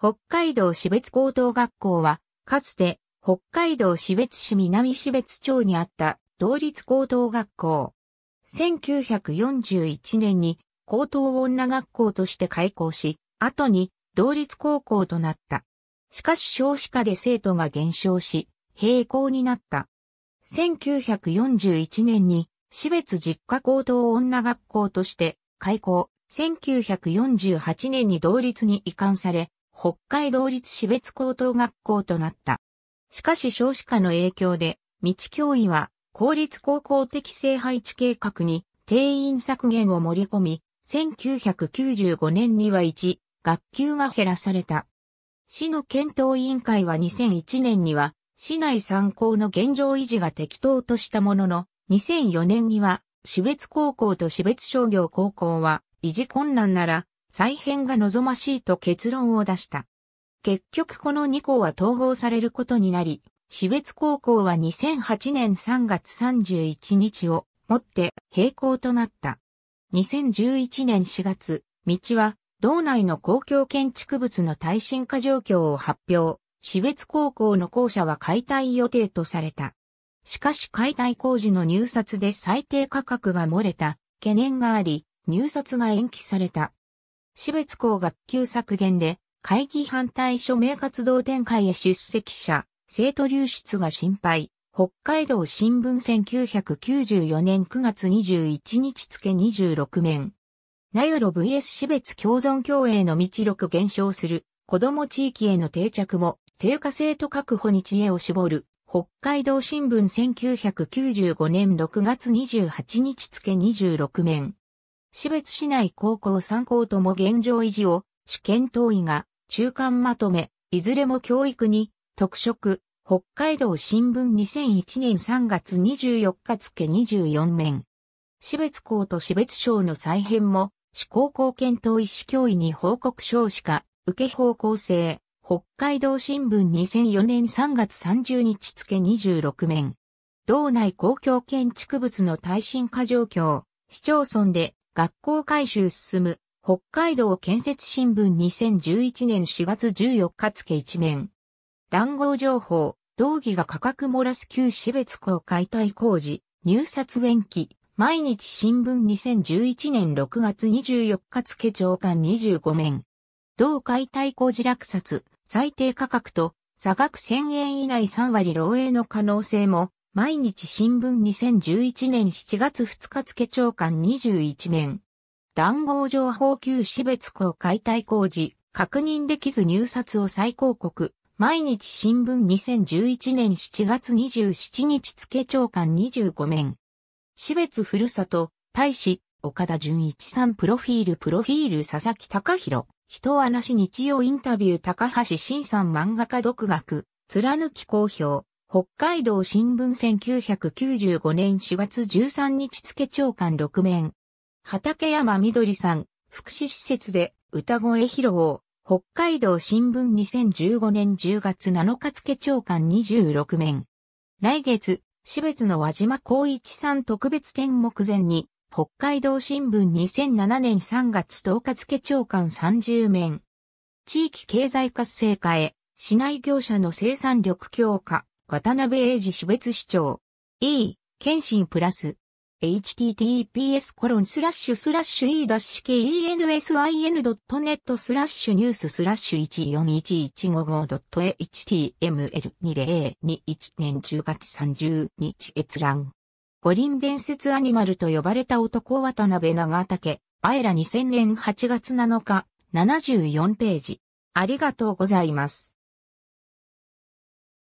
北海道私別高等学校は、かつて北海道私別市南市別町にあった同立高等学校。1941年に高等女学校として開校し、後に同立高校となった。しかし少子化で生徒が減少し、平校になった。1941年に市別実家高等女学校として開校。1948年に同立に移管され、北海道立私別高等学校となった。しかし少子化の影響で、道教委は公立高校適正配置計画に定員削減を盛り込み、1995年には1、学級が減らされた。市の検討委員会は2001年には、市内参考の現状維持が適当としたものの、2004年には、私別高校と私別商業高校は、維持困難なら、再編が望ましいと結論を出した。結局この2校は統合されることになり、私別高校は2008年3月31日をもって閉校となった。2011年4月、道は道内の公共建築物の耐震化状況を発表、私別高校の校舎は解体予定とされた。しかし解体工事の入札で最低価格が漏れた懸念があり、入札が延期された。私別校学級削減で、会議反対署名活動展開へ出席者、生徒流出が心配。北海道新聞1994年9月21日付26面。名寄 VS 私別共存共栄の道録減少する、子供地域への定着も、低下生徒確保に知恵を絞る、北海道新聞1995年6月28日付26面。私別市内高校3校とも現状維持を、主権党位が中間まとめ、いずれも教育に、特色、北海道新聞2001年3月24日付24面。私別校と私別省の再編も、市高校検討医師教員に報告書しか、受け方向性、北海道新聞2004年3月30日付26面。道内公共建築物の耐震化状況、市町村で学校改修進む、北海道建設新聞2011年4月14日付一面。談合情報、道義が価格漏らす旧私別校解体工事、入札延期、毎日新聞2011年6月24日付長官25面。同解体工事落札、最低価格と、差額1000円以内3割漏洩の可能性も毎日新聞2011年7月2日付長官21面。談合情報級私別公解体工事、確認できず入札を再広告。毎日新聞2011年7月27日付長官25面。私別ふるさと、大使、岡田純一さんプロフィールプロフィール佐々木隆弘。人はなし日曜インタビュー高橋新さん漫画家独学、貫き好評。北海道新聞1995年4月13日付長官6面。畠山みどりさん、福祉施設で歌声披露。北海道新聞2015年10月7日付長官26面。来月、私別の和島光一さん特別展目前に、北海道新聞2007年3月10日付長官30面。地域経済活性化へ、市内業者の生産力強化、渡辺英二種別市長。E、検診プラス。https コロンスラッシュスラッシュ e-kensin.net スラッシュニューススラッシュ 141155.html2021 年10月30日閲覧。五輪伝説アニマルと呼ばれた男渡辺長竹、あえら2000年8月7日、74ページ。ありがとうございます。